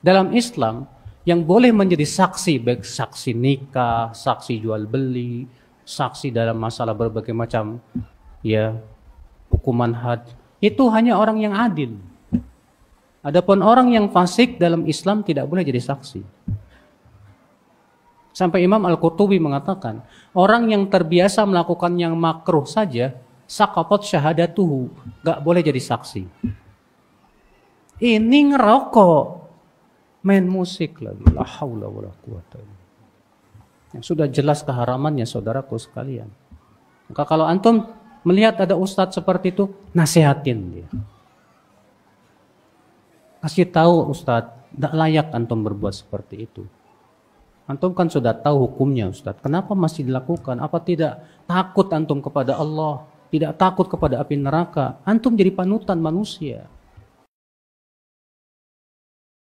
Dalam Islam yang boleh menjadi saksi baik saksi nikah, saksi jual beli, saksi dalam masalah berbagai macam ya hukuman had itu hanya orang yang adil. Adapun orang yang fasik dalam Islam tidak boleh jadi saksi. Sampai Imam Al-Qurtubi mengatakan, orang yang terbiasa melakukan yang makruh saja, sakapot syahadatuhu, gak boleh jadi saksi. Ini ngerokok, main musik lagi. La haula wala quwata Yang sudah jelas keharamannya saudaraku sekalian. Maka kalau antum melihat ada ustadz seperti itu, nasihatin dia. Kasih tahu ustadz, tidak layak antum berbuat seperti itu. Antum kan sudah tahu hukumnya ustadz. Kenapa masih dilakukan? Apa tidak takut antum kepada Allah? Tidak takut kepada api neraka? Antum jadi panutan manusia.